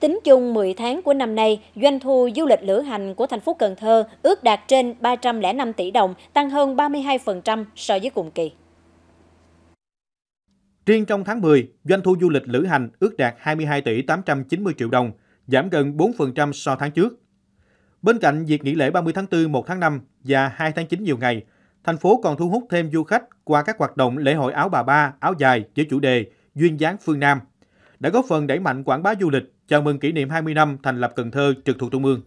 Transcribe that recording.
Tính chung 10 tháng của năm nay, doanh thu du lịch lữ hành của thành phố Cần Thơ ước đạt trên 305 tỷ đồng, tăng hơn 32% so với cùng kỳ. Riêng trong tháng 10, doanh thu du lịch lữ hành ước đạt 22 tỷ 890 triệu đồng, giảm gần 4% so tháng trước. Bên cạnh việc nghỉ lễ 30 tháng 4, 1 tháng 5 và 2 tháng 9 nhiều ngày, thành phố còn thu hút thêm du khách qua các hoạt động lễ hội áo bà ba, áo dài với chủ đề Duyên dáng phương Nam đã góp phần đẩy mạnh quảng bá du lịch, chào mừng kỷ niệm 20 năm thành lập Cần Thơ trực thuộc Trung ương.